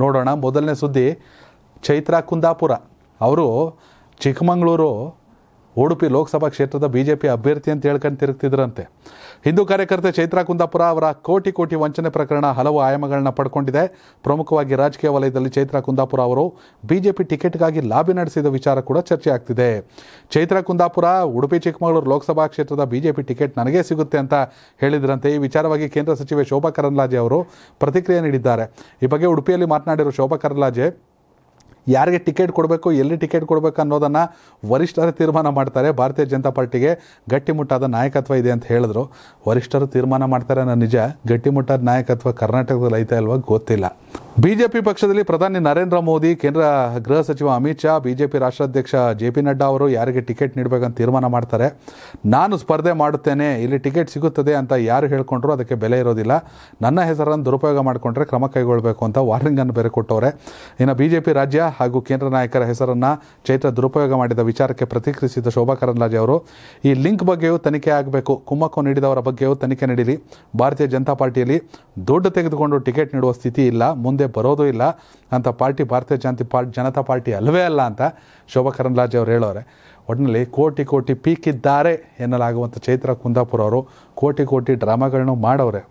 ನೋಡೋಣ ಮೊದಲನೇ ಸುದ್ದಿ ಚೈತ್ರ ಕುಂದಾಪುರ ಅವರು ಚಿಕ್ಕಮಗಳೂರು ಉಡುಪಿ ಲೋಕಸಭಾ ಕ್ಷೇತ್ರದ ಬಿಜೆಪಿ ಅಭ್ಯರ್ಥಿ ಅಂತ ಹೇಳ್ಕೊಂಡು ತಿರುಗ್ತಿದ್ರಂತೆ ಹಿಂದೂ ಕಾರ್ಯಕರ್ತೆ ಚೈತ್ರಾ ಕುಂದಾಪುರ ಅವರ ಕೋಟಿ ಕೋಟಿ ವಂಚನೆ ಪ್ರಕರಣ ಹಲವು ಆಯಾಮಗಳನ್ನ ಪಡ್ಕೊಂಡಿದೆ ಪ್ರಮುಖವಾಗಿ ರಾಜಕೀಯ ವಲಯದಲ್ಲಿ ಚೈತ್ರಾ ಕುಂದಾಪುರ ಅವರು ಬಿಜೆಪಿ ಟಿಕೆಟ್ಗಾಗಿ ಲಾಬಿ ನಡೆಸಿದ ವಿಚಾರ ಕೂಡ ಚರ್ಚೆ ಆಗ್ತಿದೆ ಚೈತ್ರಾ ಕುಂದಾಪುರ ಉಡುಪಿ ಚಿಕ್ಕಮಗಳೂರು ಲೋಕಸಭಾ ಕ್ಷೇತ್ರದ ಬಿಜೆಪಿ ಟಿಕೆಟ್ ನನಗೆ ಸಿಗುತ್ತೆ ಅಂತ ಹೇಳಿದ್ರಂತೆ ಈ ವಿಚಾರವಾಗಿ ಕೇಂದ್ರ ಸಚಿವೆ ಶೋಭಾ ಕರಂದ್ಲಾಜೆ ಅವರು ಪ್ರತಿಕ್ರಿಯೆ ನೀಡಿದ್ದಾರೆ ಈ ಬಗ್ಗೆ ಉಡುಪಿಯಲ್ಲಿ ಮಾತನಾಡಿರುವ ಶೋಭಾ ಕರಂದ್ಲಾಜೆ ಯಾರಿಗೆ ಟಿಕೆಟ್ ಕೊಡಬೇಕು ಎಲ್ಲಿ ಟಿಕೆಟ್ ಕೊಡಬೇಕು ಅನ್ನೋದನ್ನು ವರಿಷ್ಠರು ತೀರ್ಮಾನ ಮಾಡ್ತಾರೆ ಭಾರತೀಯ ಜನತಾ ಪಾರ್ಟಿಗೆ ಗಟ್ಟಿಮುಟ್ಟಾದ ನಾಯಕತ್ವ ಇದೆ ಅಂತ ಹೇಳಿದ್ರು ವರಿಷ್ಠರು ತೀರ್ಮಾನ ಮಾಡ್ತಾರೆ ಅನ್ನೋ ನಿಜ ಗಟ್ಟಿಮುಟ್ಟಾದ ನಾಯಕತ್ವ ಕರ್ನಾಟಕದಲ್ಲಿ ಐತೆ ಅಲ್ವಾ ಗೊತ್ತಿಲ್ಲ ಬಿಜೆಪಿ ಪಕ್ಷದಲ್ಲಿ ಪ್ರಧಾನಿ ನರೇಂದ್ರ ಮೋದಿ ಕೇಂದ್ರ ಗೃಹ ಸಚಿವ ಅಮಿತ್ ಶಾ ಬಿಜೆಪಿ ರಾಷ್ಟ್ರಾಧ್ಯಕ್ಷ ಜೆ ಪಿ ನಡ್ಡಾ ಅವರು ಯಾರಿಗೆ ಟಿಕೆಟ್ ನೀಡಬೇಕಂತ ತೀರ್ಮಾನ ಮಾಡ್ತಾರೆ ನಾನು ಸ್ಪರ್ಧೆ ಮಾಡುತ್ತೇನೆ ಇಲ್ಲಿ ಟಿಕೆಟ್ ಸಿಗುತ್ತದೆ ಅಂತ ಯಾರು ಹೇಳ್ಕೊಂಡ್ರು ಅದಕ್ಕೆ ಬೆಲೆ ಇರೋದಿಲ್ಲ ನನ್ನ ಹೆಸರನ್ನು ದುರುಪಯೋಗ ಮಾಡಿಕೊಂಡ್ರೆ ಕ್ರಮ ಕೈಗೊಳ್ಳಬೇಕು ಅಂತ ವಾರ್ನಿಂಗನ್ನು ಬೇರೆ ಕೊಟ್ಟವರೆ ಇನ್ನು ಬಿಜೆಪಿ ರಾಜ್ಯ ಹಾಗೂ ಕೇಂದ್ರ ನಾಯಕರ ಹೆಸರನ್ನು ಚೈತ್ರ ದುರುಪಯೋಗ ಮಾಡಿದ ವಿಚಾರಕ್ಕೆ ಪ್ರತಿಕ್ರಿಯಿಸಿದ ಶೋಭಾ ಕರಂದ್ಲಾಜೆ ಅವರು ಈ ಲಿಂಕ್ ಬಗ್ಗೆಯೂ ತನಿಖೆ ಆಗಬೇಕು ಕುಮ್ಮಕ್ಕು ನೀಡಿದವರ ಬಗ್ಗೆಯೂ ತನಿಖೆ ನಡೀಲಿ ಭಾರತೀಯ ಜನತಾ ಪಾರ್ಟಿಯಲ್ಲಿ ದುಡ್ಡು ತೆಗೆದುಕೊಂಡು ಟಿಕೆಟ್ ನೀಡುವ ಸ್ಥಿತಿ ಇಲ್ಲ ಮುಂದೆ ಮುಂದೆ ಬರೋದೂ ಇಲ್ಲ ಅಂತ ಪಾರ್ಟಿ ಭಾರತೀಯ ಜನತೆ ಪಾರ್ಟಿ ಜನತಾ ಪಾರ್ಟಿ ಅಲ್ಲವೇ ಅಲ್ಲ ಅಂತ ಶೋಭಾ ಕರಂದ್ಲಾಜೆ ಅವರು ಹೇಳೋರೆ ಒಟ್ಟಿನಲ್ಲಿ ಕೋಟಿ ಕೋಟಿ ಪೀಕಿದ್ದಾರೆ ಎನ್ನಲಾಗುವಂಥ ಚೈತ್ರ ಕುಂದಾಪುರ ಅವರು ಕೋಟಿ ಕೋಟಿ ಡ್ರಾಮಾಗಳನ್ನು ಮಾಡೋರೆ